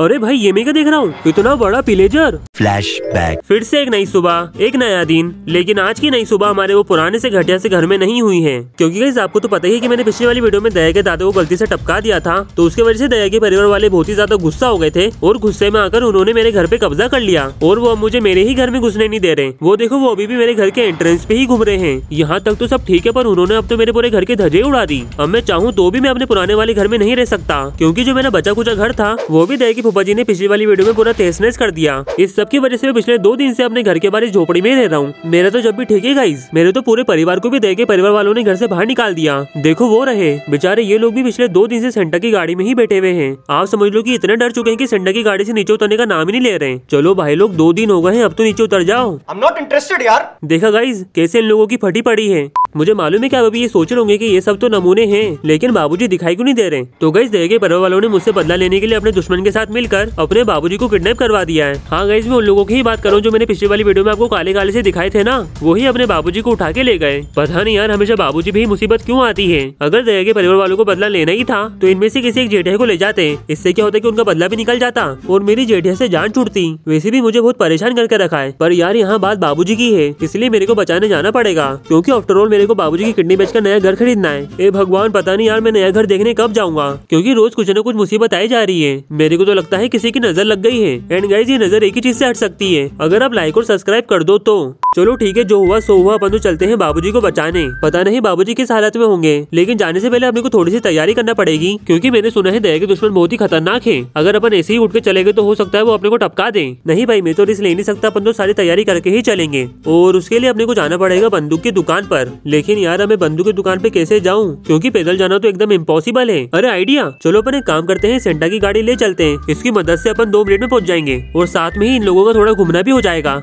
अरे भाई ये मैं क्या देख रहा हूँ इतना बड़ा पिलेजर फ्लैश बैक फिर से एक नई सुबह एक नया दिन लेकिन आज की नई सुबह हमारे वो पुराने से घटिया से घर में नहीं हुई है क्योंकि गैस आपको तो पता ही है कि मैंने पिछली वाली वीडियो में दया के दादा को गलती से टपका दिया था तो उसके वजह से दया के परिवार वाले बहुत ही ज्यादा गुस्सा हो गए थे और गुस्से में आकर उन्होंने मेरे घर पे कब्जा कर लिया और वो मुझे मेरे ही घर में घुसने नहीं दे रहे वो देखो वो अभी भी मेरे घर के एंट्रेंस पे ही घूम रहे हैं यहाँ तक तो सब ठीक है पर उन्होंने अब तो मेरे पूरे घर के धजे उड़ा दी अब मैं चाहूँ तो भी मैं अपने पुराने वाले घर में नहीं रह सकता क्यूँकी जो मेरा बचा कुचा घर था वो भी दया फूफा जी ने पिछली वाली वीडियो में पूरा तेज कर दिया इस सब की वजह से मैं पिछले दो दिन से अपने घर के बाहर झोपड़ी में रह रहा हूँ मेरा तो जब भी ठीक है गाइज मेरे तो पूरे परिवार को भी दे के परिवार वालों ने घर से बाहर निकाल दिया देखो वो रहे बेचारे ये लोग भी पिछले दो दिन से सेंटा की गाड़ी में ही बैठे हुए हैं आप समझ लो कि इतने डर चुके हैं कि सेंटा की गाड़ी से नीचे उतरने का नाम ही नहीं ले रहे चलो भाई लोग दो दिन हो गए हैं अब तो नीचे उतर जाओ आई एम नॉट इंटरेस्टेड यार देखा गाइज कैसे इन लोगों की फटी पड़ी है मुझे मालूम है कि आप अभी ये सोच रहे होंगे कि ये सब तो नमूने हैं लेकिन बाबूजी दिखाई क्यों नहीं दे रहे तो गई दया के परिवार वालों ने मुझसे बदला लेने के लिए अपने दुश्मन के साथ मिलकर अपने बाबूजी को किडनैप करवा दिया है हाँ गई मैं उन लोगों की ही बात करूँ जो मैंने पिछले वाली वीडियो में आपको काले काले से दिखाए थे ना वही अपने बाबू को उठा के ले गए पता नहीं यार हमेशा बाबू भी मुसीबत क्यों आती है अगर दया के परिवार वालों को बदला लेना ही था तो इनमें से किसी एक जेठिया को ले जाते इससे क्या होता कि उनका बदला भी निकल जाता और मेरी जेठिया से जान छूटती वैसे भी मुझे बहुत परेशान करके रखा है पर यार यहाँ बात बाबूजी की है इसलिए मेरे को बचाने जाना पड़ेगा क्यूँकी ऑफ्टरऑल मेरे मेरे को बाबूजी की किडनी बेचकर नया घर खरीदना है ए भगवान पता नहीं यार मैं नया घर देखने कब जाऊंगा क्योंकि रोज कुछ न कुछ मुसीबत आई जा रही है मेरे को तो लगता है किसी की नजर लग गई है एंड गाइज ये नजर एक ही चीज से हट सकती है अगर आप लाइक और सब्सक्राइब कर दो तो चलो ठीक है जो हुआ सो हुआ अपन तो चलते हैं बाबूजी को बचाने पता नहीं बाबूजी किस हालत में होंगे लेकिन जाने से पहले अपने को थोड़ी सी तैयारी करना पड़ेगी क्योंकि मैंने सुना है दया के दुश्मन बहुत ही खतरनाक है अगर अपन ऐसे ही उठ के चले गए तो हो सकता है वो अपने को टपका दे नहीं भाई मैं तो रिस्क ले नहीं सकता अपन तो सारी तैयारी करके ही चलेंगे और उसके लिए अपने को जाना पड़ेगा बंदूक की दुकान पर लेकिन यार अब मैं बंधु की दुकान पे कैसे जाऊँ क्यूँकी पैदल जाना तो एकदम इम्पोसिबल है अरे आइडिया चलो अपन एक काम करते हैं सेंटा की गाड़ी ले चलते हैं इसकी मदद से अपन दो मिनट में पहुंच जाएंगे और साथ में ही इन लोगों का थोड़ा घूमना भी हो जाएगा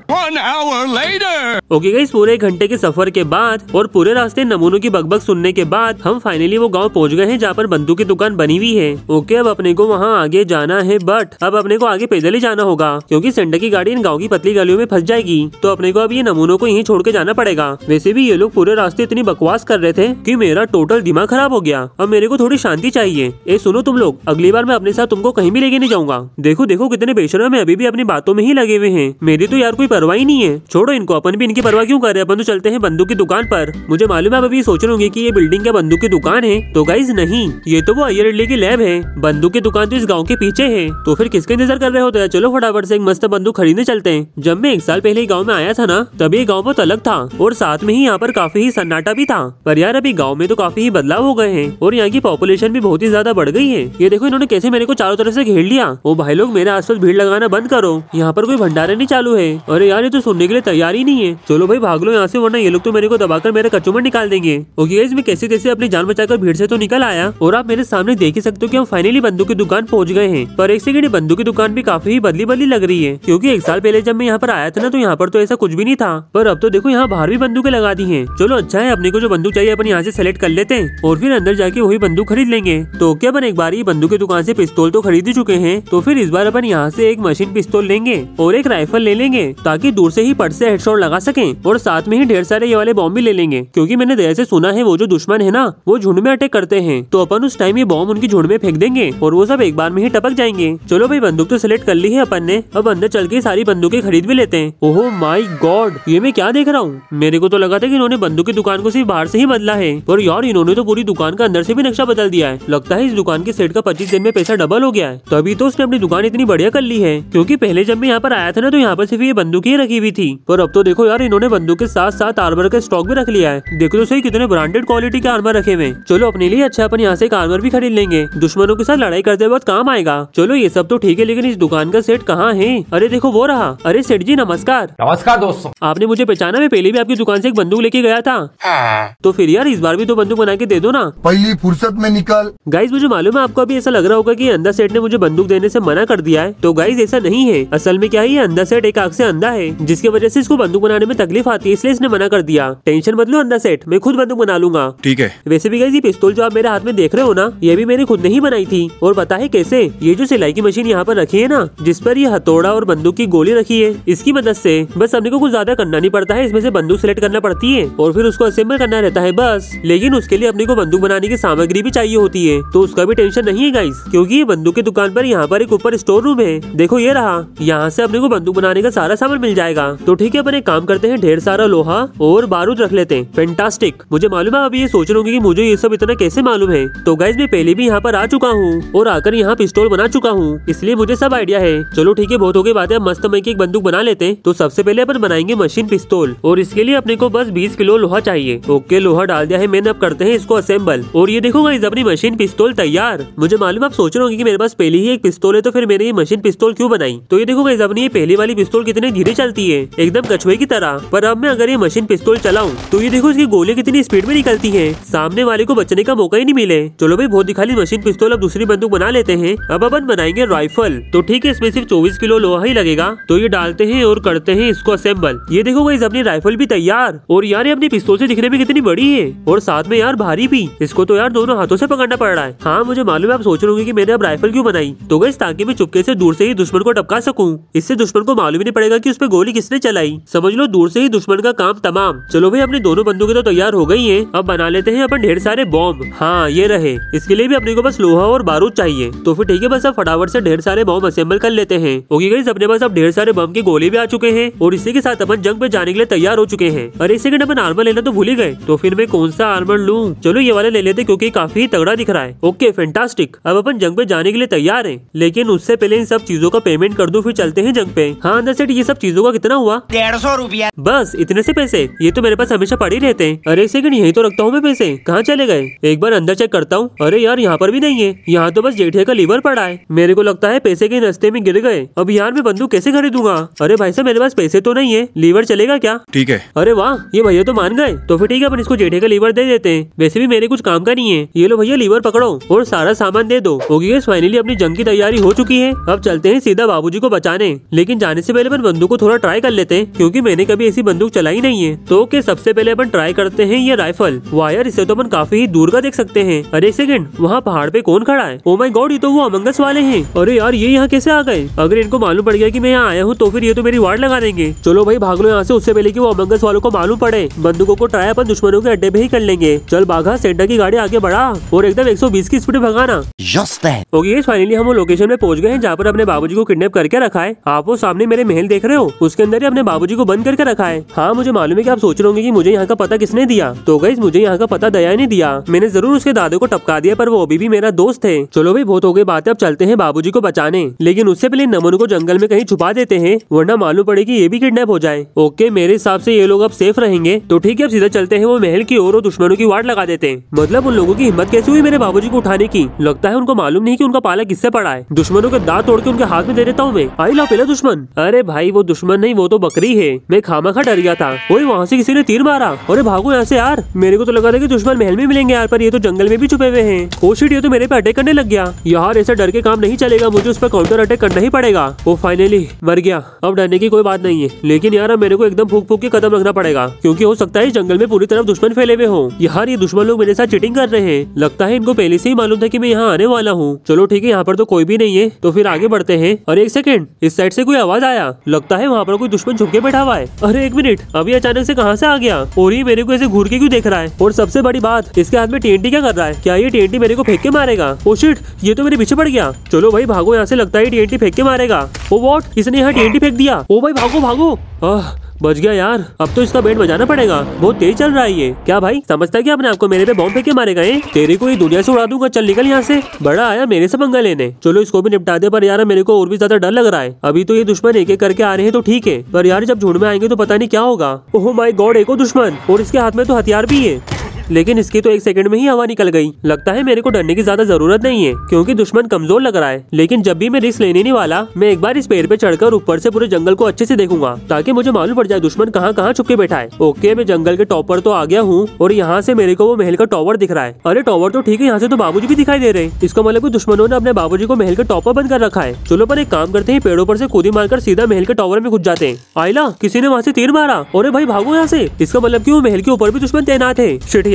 ओके गई पूरे एक घंटे के सफर के बाद और पूरे रास्ते नमूनों की बकबक सुनने के बाद हम फाइनली वो गाँव पहुँच गए हैं जहाँ पर बंधु की दुकान बनी हुई है ओके अब अपने को वहाँ आगे जाना है बट अब अपने को आगे पैदल ही जाना होगा क्योंकि सेंटा की गाड़ी इन गाँव की पतली गलियों में फंस जाएगी तो अपने को अब ये नमूनों को यही छोड़ के जाना पड़ेगा वैसे भी ये लोग पूरे रास्ते रास्ते इतनी बकवास कर रहे थे कि मेरा टोटल दिमाग खराब हो गया अब मेरे को थोड़ी शांति चाहिए ए सुनो तुम लोग अगली बार मैं अपने साथ तुमको कहीं भी लेके नहीं जाऊंगा देखो देखो कितने बेशर में अभी भी अपनी बातों में ही लगे हुए हैं मेरी तो यार कोई परवाह ही नहीं है छोड़ो इनको अपन भी इनकी परवाह क्यों कर रहे अपन तो चलते हैं बंदूक की दुकान पर मुझे मालूम है अब अभी सोच रहे की ये बिल्डिंग क्या बंदूक की दुकान है तो गाइज नहीं ये तो वो अयर इडली की लैब है बंदूक की दुकान तो इस गाँव के पीछे है तो फिर किसके इंतजार कर रहे होते हैं चलो फटाफट से एक मस्त बंदूक खरीदने चलते हैं जब मैं एक साल पहले गाँव में आया था ना तभी गाँव बहुत अलग था और साथ में ही यहाँ पर काफी ही सन्नाटा भी था पर यार अभी गाँव में तो काफी ही बदलाव हो गए हैं और यहाँ की पॉपुलेशन भी बहुत ही ज्यादा बढ़ गई है ये देखो इन्होंने कैसे मेरे को चारों तरफ से घेर लिया वो भाई लोग मेरे आसपास भीड़ लगाना बंद करो यहाँ पर कोई भंडारा नहीं चालू है अरे यार ये तो सुनने के लिए तैयार ही नहीं है चलो भाई भाग लो यहाँ से वरना ये लोग तो मेरे को दबाकर कच्चों में निकाल देंगे ओके गाइज मैं कैसे कैसे अपनी जान बचाकर भीड़ से तो निकल आया और आप मेरे सामने देख ही सकते हो कि हम फाइनली बंदूक की दुकान पहुँच गए हैं पर एक सेकंड बंदूक की दुकान भी काफी ही बदली बदली लग रही है क्योंकि एक साल पहले जब मैं यहाँ पर आया था ना तो यहाँ पर तो ऐसा कुछ भी नहीं था पर अब तो देखो यहाँ बाहर भी बंदूकें लगा दी है चलो अच्छा है अपने को जो बंदूक चाहिए अपन यहाँ से सेलेक्ट कर लेते हैं और फिर अंदर जाके वही बंदूक खरीद लेंगे तो क्या अपन एक बार ही बंदूक की दुकान से पिस्तौल तो खरीद ही चुके हैं तो फिर इस बार अपन यहाँ से एक मशीन पिस्तौल लेंगे और एक राइफल ले लेंगे ताकि दूर से ही पट से हेडशॉट लगा सके और साथ में ही ढेर सारे ये वाले बॉम्ब भी ले लेंगे क्यूँकी मैंने देर से सुना है वो जो दुश्मन है ना वो झुंड में अटैक करते हैं तो अपन उस टाइम ये बॉम्ब उनकी झुंड में फेंक देंगे और वो सब एक बार में ही टपक जाएंगे चलो भाई बंदूक तो सिलेक्ट कर ली है अपन ने अब अंदर चल के सारी बंदूकें खरीद भी लेते हैं ओहो माई गॉड ये मैं क्या देख रहा हूँ मेरे को तो लगा था की इन्होंने बंदूक की दुकान को सिर्फ बाहर से ही बदला है और यार इन्होंने तो पूरी दुकान का अंदर से भी नक्शा बदल दिया है लगता है इस दुकान के सेट का पच्चीस दिन में पैसा डबल हो गया है तभी तो उसने अपनी दुकान इतनी बढ़िया कर ली है क्यूँकी पहले जब मैं यहाँ पर आया था ना तो यहाँ पर सिर्फ ये बंदूक ही रखी हुई थी और अब तो देखो यार इन्होंने बंदूक के साथ साथ आर्मर का स्टॉक भी रख लिया है देखो तो सही कितने ब्रांडेड क्वालिटी के आर्मर रखे हुए चलो अपने लिए अच्छा अपन यहाँ से एक आर्मर भी खरीद लेंगे दुश्मनों के साथ लड़ाई करते वक्त काम आएगा चलो ये सब तो ठीक है लेकिन इस दुकान का सेट कहाँ है अरे देखो वो रहा अरे सेठ जी नमस्कार नमस्कार दोस्तों आपने मुझे पहचाना मैं पहले भी आपकी दुकान से एक बंदूक लेके गया था हाँ। तो फिर यार इस बार भी तो बंदूक बना के दे दो ना पहली फुर्सत में निकल गाइज मुझे मालूम है आपको अभी ऐसा लग रहा होगा की अंधा सेठ ने मुझे बंदूक देने ऐसी मना कर दिया है तो गाइज ऐसा नहीं है असल में क्या है ये अंधा सेठ एक आग ऐसी अंधा है जिसकी वजह ऐसी इसको बंदूक बनाने में तकलीफ आती है इसलिए इसने मना कर दिया टेंशन बदलो अंदर अंधा सेठ मैं खुद बंदूक बना लूंगा ठीक है वैसे भी गाइज ये पिस्तौल जो आप मेरे हाथ में देख रहे हो ना ये भी मैंने खुद नहीं बनाई थी और पता है कैसे ये जो सिलाई की मशीन यहाँ पर रखी है ना जिस पर ये हथौड़ा और बंदूक की गोली रखी है इसकी मदद से बस हमने को कुछ ज्यादा करना नहीं पड़ता है इसमें से बंदूक सिलेक्ट करना पड़ती है और फिर उसको उसको असेंबल करना रहता है बस लेकिन उसके लिए अपने को बंदूक बनाने की सामग्री भी चाहिए होती है तो उसका भी टेंशन नहीं है गाइस क्योंकि ये बंदूक की दुकान पर यहाँ पर एक ऊपर स्टोर रूम है देखो ये रहा यहाँ से अपने को बंदूक बनाने का सारा सामान मिल जाएगा तो ठीक है अपन एक काम करते हैं ढेर सारा लोहा और बारूद रख लेते हैं फेंटास्टिक मुझे मालूम है अभी ये सोच रहा की मुझे ये सब इतना कैसे मालूम है तो गाइज मैं पहले भी यहाँ पर आ चुका हूँ और आकर यहाँ पिस्टोल बना चुका हूँ इसलिए मुझे सब आइडिया है चलो ठीक है बहुत हो गई बात है मस्त मई की एक बंदूक बना लेते हैं तो सबसे पहले अपन बनाएंगे मशीन पिस्तौल और इसके लिए अपने को बस बीस किलो लोहा चाहिए ओके लोहा डाल दिया है मैंने अब करते हैं इसको असेंबल और ये देखो गाइज अपनी मशीन पिस्तौल तैयार मुझे मालूम आप सोच रहे होंगे कि मेरे पास पहले ही एक पिस्तौल है तो फिर मैंने ये मशीन पिस्तौल क्यों बनाई तो ये देखो गाइज अपनी ये पहली वाली पिस्तौल कितनी धीरे चलती है एकदम कछुए की तरह पर अब मैं अगर ये मशीन पिस्तौल चलाऊँ तो ये देखो इसकी गोली कितनी स्पीड में निकलती है सामने वाले को बचने का मौका ही नहीं मिले चलो भाई बहुत दिखा मशीन पिस्तौल अब दूसरी बंदूक बना लेते हैं अब अपन बनाएंगे राइफल तो ठीक है इसमें सिर्फ चौबीस किलो लोहा ही लगेगा तो ये डालते हैं और करते हैं इसको असेंबल ये देखो गाइज अपनी राइफल भी तैयार और यार अपनी पिस्तौल से तो दिखने में कितनी बड़ी है और साथ में यार भारी भी इसको तो यार दोनों हाथों से पकड़ना पड़ रहा है हाँ मुझे मालूम है आप सोच रहे की मैंने अब राइफल क्यूँ बनाई तो गई ताकि मैं चुपके से दूर से ही दुश्मन को टपका सकूँ इससे दुश्मन को मालूम ही नहीं पड़ेगा की उस पर गोली किसने चलाई समझ लो दूर से ही दुश्मन का काम तमाम चलो भाई अपने दोनों बंदूकें तो तैयार हो गई है अब बना लेते हैं अपन ढेर सारे बॉम्ब हाँ ये रहे इसके लिए भी अपने को बस लोहा और बारूद चाहिए तो फिर ठीक है बस अब फटाफट से ढेर सारे बॉम्ब असेंबल कर लेते हैं ओके गई अपने पास अब ढेर सारे बॉम्ब के गोले भी आ चुके हैं और इसी के साथ अपन जंग पे जाने के लिए तैयार हो चुके हैं और इसी के अपन आर्मर लेना बनाना तो भूल ही गए तो फिर मैं कौन सा आर्मर लूँ चलो ये वाला ले लेते क्योंकि काफी तगड़ा दिख रहा है ओके फेंटास्टिक अब अपन जंग पे जाने के लिए तैयार है लेकिन उससे पहले इन सब चीजों का पेमेंट कर दू फिर चलते हैं जंग पे हाँ अंदर सेट ये सब चीजों का कितना हुआ डेढ़ सौ रुपया बस इतने से पैसे ये तो मेरे पास हमेशा पड़े रहते हैं अरे सेकंड यही तो रखता हूँ मैं पैसे कहाँ चले गए एक बार अंदर चेक करता हूँ अरे यार यहाँ पर भी नहीं है यहाँ तो बस जेठिया का लीवर पड़ा है मेरे को लगता है पैसे के रस्ते में गिर गए अब यार मैं बंदूक कैसे खरीदूंगा अरे भाई साहब मेरे पास पैसे तो नहीं है लीवर चलेगा क्या ठीक है अरे वाह ये भैया तो मान गए है तो फिर ठीक है अपन इसको जेठे का लीवर दे देते हैं वैसे भी मेरे कुछ काम का नहीं है ये लो भैया लीवर पकड़ो और सारा सामान दे दो होगी फाइनली अपनी जंग की तैयारी हो चुकी है अब चलते हैं सीधा बाबूजी को बचाने लेकिन जाने से पहले अपन बंदूक को थोड़ा ट्राई कर लेते हैं क्योंकि मैंने कभी ऐसी बंदूक चलाई नहीं है तो के सबसे पहले अपन ट्राई करते हैं ये राइफल वायर इसे तो अपन काफी ही दूर का देख सकते हैं अरे सेकंड वहाँ पहाड़ पे कौन खड़ा है ओ माय गॉड ये तो वो अमंगस वाले हैं अरे यार ये यहाँ कैसे आ गए अगर इनको मालूम पड़ गया कि मैं यहाँ आया हूँ तो फिर ये तो मेरी वार्ड लगा देंगे चलो भाई भाग लो यहाँ से उससे पहले की वो अमंगस वालों को मालूम पड़े बंदूकों को ट्राई अपन दुश्मनों के अड्डे पे ही कर लेंगे चल बाघा सेंटर की गाड़ी आगे बढ़ा और एकदम 120 की स्पीड भगाना ओके फाइनली हम वो लोकेशन में पहुंच गए हैं जहाँ पर अपने बाबूजी को किडनैप करके रखा है आप वो सामने मेरे महल देख रहे हो उसके अंदर ही अपने बाबूजी को बंद करके रखा है हाँ मुझे मालूम है की आप सोच रहे होंगे की मुझे यहाँ का पता किसने दिया तो गई मुझे यहाँ का पता दया ने दिया मैंने जरूर उसके दादे को टपका दिया पर वो अभी भी मेरा दोस्त है चलो भाई बहुत हो गई बात है अब चलते हैं बाबू को बचाने लेकिन उससे पहले नमन को जंगल में कहीं छुपा देते हैं वरना मालूम पड़े की ये भी किडनेप हो जाए ओके मेरे हिसाब से ये लोग अब सेफ रहेंगे तो ठीक है सीधा चलते हैं वो महल की ओर और दुश्मनों की वाट लगा देते हैं मतलब उन लोगों की हिम्मत कैसे हुई मेरे बाबूजी को उठाने की लगता है उनको मालूम नहीं की उनका पाला किससे पड़ा है दुश्मनों के दांत तोड़ के उनके हाथ में दे देता हूँ मैं आई ला पहले दुश्मन अरे भाई वो दुश्मन नहीं वो तो बकरी है मैं खामा खा डर गया था वही वहाँ से किसी ने तीर मारा और भागो यहाँ से यार मेरे को तो लगा था की दुश्मन महल में मिलेंगे यार पर ये तो जंगल में भी छुपे हुए हैं कोशिट ये तो मेरे पे अटैक करने लग गया यार ऐसा डर के काम नहीं चलेगा मुझे उस पर काउंटर अटैक करना ही पड़ेगा वो फाइनली मर गया अब डरने की कोई बात नहीं है लेकिन यार मेरे को एकदम फूक फूक के कदम रखना पड़ेगा क्योंकि हो सकता है जंगल में पूरी तरफ दुश्मन फैले हुए हो यार ये दुश्मन लोग मेरे साथ चीटिंग कर रहे हैं लगता है इनको पहले से ही मालूम था की मैं यहाँ आने वाला हूँ चलो ठीक है यहाँ पर तो कोई भी नहीं है तो फिर आगे बढ़ते हैं और एक सेकंड इस साइड से कोई आवाज आया लगता है वहाँ पर कोई दुश्मन झुक के बैठा हुआ है अरे एक मिनट अभी अचानक से कहाँ से आ गया और ये मेरे को ऐसे घूर के क्यों देख रहा है और सबसे बड़ी बात इसके हाथ में टी क्या कर रहा है क्या ये टी मेरे को फेंक के मारेगा ओ oh शिट ये तो मेरे पीछे पड़ गया चलो भाई भागो यहाँ से लगता है टी फेंक के मारेगा ओ oh वॉट इसने यहाँ टी फेंक दिया ओ oh भाई भागो भागो बच गया यार अब तो इसका बेट बजाना पड़ेगा बहुत तेज चल रहा है ये क्या भाई समझता क्या अपने आपको मेरे पे बॉम्ब फेंके मारेगा ये तेरे को ये दुनिया से उड़ा दूंगा चल निकल यहाँ से बड़ा आया मेरे से पंगा लेने चलो इसको भी निपटा दे पर यार मेरे को और भी ज्यादा डर लग रहा है अभी तो ये दुश्मन एक एक करके आ रहे हैं तो ठीक है पर यार जब झुंड में आएंगे तो पता नहीं क्या होगा ओह माई गॉड एको दुश्मन और इसके हाथ में तो हथियार भी है लेकिन इसकी तो एक सेकंड में ही हवा निकल गई लगता है मेरे को डरने की ज्यादा जरूरत नहीं है क्योंकि दुश्मन कमजोर लग रहा है लेकिन जब भी मैं रिस्क लेने नहीं वाला मैं एक बार इस पेड़ पे चढ़कर ऊपर से पूरे जंगल को अच्छे से देखूंगा ताकि मुझे मालूम पड़ जाए दुश्मन कहाँ कहाँ छुपके बैठा है ओके मैं जंगल के टॉप पर तो आ गया हूँ और यहाँ से मेरे को वो महल का टॉवर दिख रहा है अरे टॉवर तो ठीक है यहाँ से तो बाबू भी दिखाई दे रहे हैं इसका मतलब की दुश्मनों ने अपने बाबू को महल का टॉप पर बंद कर रखा है चलो पर एक काम करते हैं पेड़ों पर से कूदी मारकर सीधा महल के टॉवर में घुस जाते हैं आयला किसी ने वहाँ से तीर मारा और भाई भागो यहाँ से इसका मतलब की वो महल के ऊपर भी दुश्मन तैनात है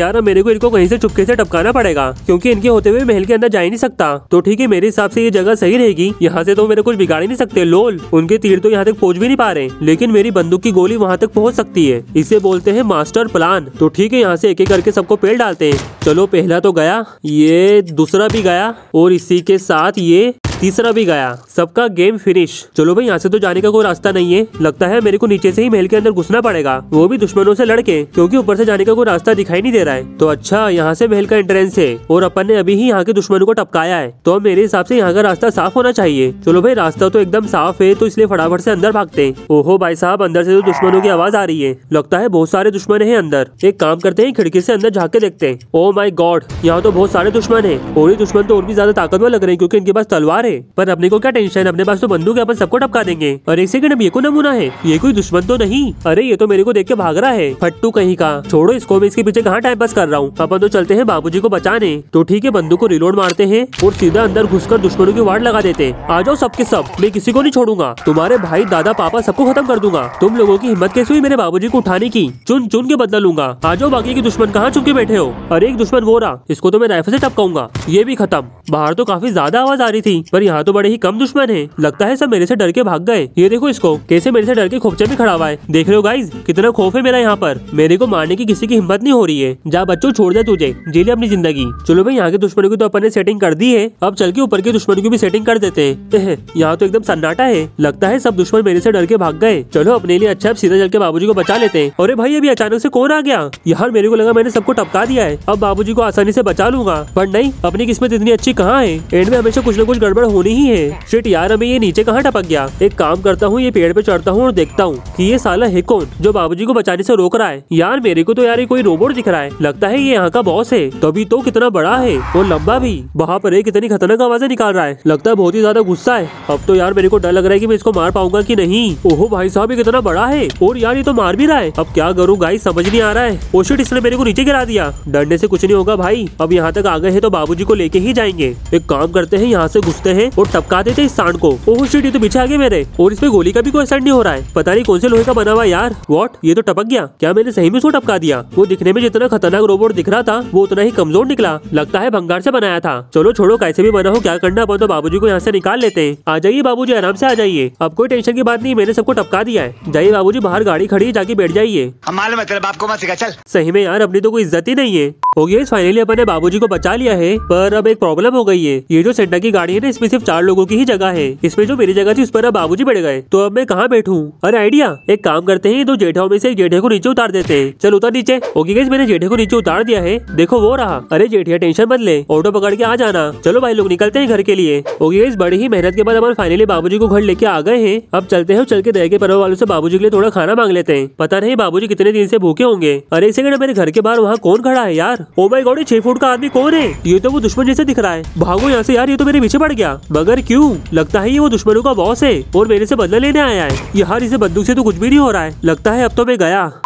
यार अब मेरे को इनको कहीं से चुपके से टपकाना पड़ेगा क्योंकि इनके होते हुए महल के अंदर जा ही नहीं सकता तो ठीक है मेरे हिसाब से ये जगह सही रहेगी यहाँ से तो मेरे कुछ बिगाड़ ही नहीं सकते लोल उनके तीर तो यहाँ तक पहुँच भी नहीं पा रहे लेकिन मेरी बंदूक की गोली वहाँ तक पहुँच सकती है इसे बोलते हैं मास्टर प्लान तो ठीक है यहाँ से एक एक करके सबको पेड़ डालते हैं चलो पहला तो गया ये दूसरा भी गया और इसी के साथ ये तीसरा भी गया सबका गेम फिनिश चलो भाई यहाँ से तो जाने का कोई रास्ता नहीं है लगता है मेरे को नीचे से ही महल के अंदर घुसना पड़ेगा वो भी दुश्मनों से लड़के क्योंकि ऊपर से जाने का कोई रास्ता दिखाई नहीं दे रहा है तो अच्छा यहाँ से महल का एंट्रेंस है और अपन ने अभी ही यहाँ के दुश्मनों को टपकाया है तो मेरे हिसाब से यहाँ का रास्ता साफ होना चाहिए चलो भाई रास्ता तो एकदम साफ है तो इसलिए फटाफट से अंदर भागते हैं ओहो भाई साहब अंदर से तो दुश्मनों की आवाज आ रही है लगता है बहुत सारे दुश्मन है अंदर एक काम करते हैं खिड़की से अंदर झाके देखते हैं ओ माई गॉड यहाँ तो बहुत सारे दुश्मन है और ये दुश्मन तो और भी ज्यादा ताकतवर लग रहे हैं क्योंकि इनके पास तलवार रहे पर अपने को क्या टेंशन अपने पास तो बंदूक है अपन सबको टपका देंगे और एक सेकंड अब ये को नमूना है ये कोई दुश्मन तो नहीं अरे ये तो मेरे को देख के भाग रहा है फट्टू कहीं का छोड़ो इसको मैं इसके पीछे कहाँ टाइम पास कर रहा हूँ अपन तो चलते हैं बाबूजी को बचाने तो ठीक है बंदूक को रिलोड मारते हैं और सीधा अंदर घुसकर दुश्मनों की वार्ड लगा देते आ जाओ सबके सब मैं किसी को नहीं छोड़ूंगा तुम्हारे भाई दादा पापा सबको खत्म कर दूंगा तुम लोगों की हिम्मत कैसे हुई मेरे बाबूजी को उठाने की चुन चुन के बदला लूंगा आ जाओ बाकी के दुश्मन कहाँ चुप के बैठे हो अरे एक दुश्मन वो रहा इसको तो मैं राइफल से टपकाऊंगा ये भी खत्म बाहर तो काफी ज्यादा आवाज आ रही थी पर यहाँ तो बड़े ही कम दुश्मन है लगता है सब मेरे से डर के भाग गए ये देखो इसको कैसे मेरे से डर के खोपचे में खड़ा हुआ है देख रहे हो गाइज कितना खोफ है मेरा यहाँ पर मेरे को मारने की किसी की हिम्मत नहीं हो रही है जा बच्चों छोड़ दे तुझे जी ले अपनी जिंदगी चलो भाई यहाँ के दुश्मनों की तो अपने सेटिंग कर दी है अब चल के ऊपर के दुश्मनों की भी सेटिंग कर देते हैं यहाँ तो एकदम सन्नाटा है लगता है सब दुश्मन मेरे से डर के भाग गए चलो अपने लिए अच्छा अब सीधा चल के बाबूजी को बचा लेते हैं अरे भाई अभी अचानक से कौन आ गया यार मेरे को लगा मैंने सबको टपका दिया है अब बाबूजी को आसानी से बचा लूंगा पर नहीं अपनी किस्मत इतनी अच्छी कहाँ है एंड में हमेशा कुछ न कुछ गड़बड़ होनी ही है शिट यार अभी ये नीचे कहाँ टपक गया एक काम करता हूँ ये पेड़ पे चढ़ता हूँ और देखता हूँ कि ये साला है कौन जो बाबूजी को बचाने से रोक रहा है यार मेरे को तो यार ये कोई रोबोट दिख रहा है लगता है ये यहाँ का बॉस है तभी तो कितना बड़ा है और लंबा भी वहाँ पर एक इतनी खतरनाक आवाजें निकाल रहा है लगता है बहुत ही ज्यादा गुस्सा है अब तो यार मेरे को डर लग रहा है की मैं इसको मार पाऊंगा की नहीं ओहो भाई साहब ये कितना बड़ा है और यार ये तो मार भी रहा है अब क्या करूँ गाई समझ नहीं आ रहा है वो शिट इसने मेरे को नीचे गिरा दिया डरने से कुछ नहीं होगा भाई अब यहाँ तक आ गए है तो बाबू को लेके ही जाएंगे एक काम करते हैं यहाँ से घुसते हैं और टपका देते इस सांड को ओह शिट ये तो पीछे आगे मेरे और इसमें गोली का भी कोई असर नहीं हो रहा है पता नहीं कौन से लोहे का बना हुआ यार वॉट ये तो टपक गया क्या मैंने सही में उसको टपका दिया वो दिखने में जितना खतरनाक रोबोट दिख रहा था वो उतना ही कमजोर निकला लगता है भंगार से बनाया था चलो छोड़ो कैसे भी बना हो क्या करना अपन तो जी को यहाँ से निकाल लेते हैं आ जाइए जी आराम से आ जाइए अब कोई टेंशन की बात नहीं मैंने सबको टपका दिया है जाइए जी बाहर गाड़ी खड़ी जाके बैठ जाइए चल सही में यार अपनी तो कोई इज्जत ही नहीं है हो गया फाइनली अपने बाबूजी को बचा लिया है पर अब एक प्रॉब्लम हो गई है ये जो सेंटा की गाड़ी है ना इसमें इसमें सिर्फ चार लोगों की ही जगह है इसमें जो मेरी जगह थी उस पर अब बाबू बैठ गए तो अब मैं कहाँ बैठू अरे आइडिया एक काम करते हैं दो जेठाओं में से एक जेठे को नीचे उतार देते हैं चल उतर नीचे ओके गई मैंने जेठे को नीचे उतार दिया है देखो वो रहा अरे जेठिया टेंशन बदले ऑटो पकड़ के आ जाना चलो भाई लोग निकलते हैं घर के लिए ओके गई बड़ी ही मेहनत के बाद हमारे फाइनली बाबू को घर लेके आ गए हैं अब चलते हैं चल के दया के परवा वालों से बाबू के लिए थोड़ा खाना मांग लेते हैं पता नहीं बाबू कितने दिन से भूखे होंगे अरे इसे सेकंड मेरे घर के बाहर वहाँ कौन खड़ा है यार ओ भाई गौड़ी छह फुट का आदमी कौन है ये तो वो दुश्मन जैसे दिख रहा है भागो यहाँ से यार ये तो मेरे पीछे पड़ गया मगर क्यूँ लगता है ये वो दुश्मनों का बॉस है और मेरे से बदला लेने आया है यार इसे बंदूक ऐसी तो कुछ भी नहीं हो रहा है लगता है अब तो मैं गया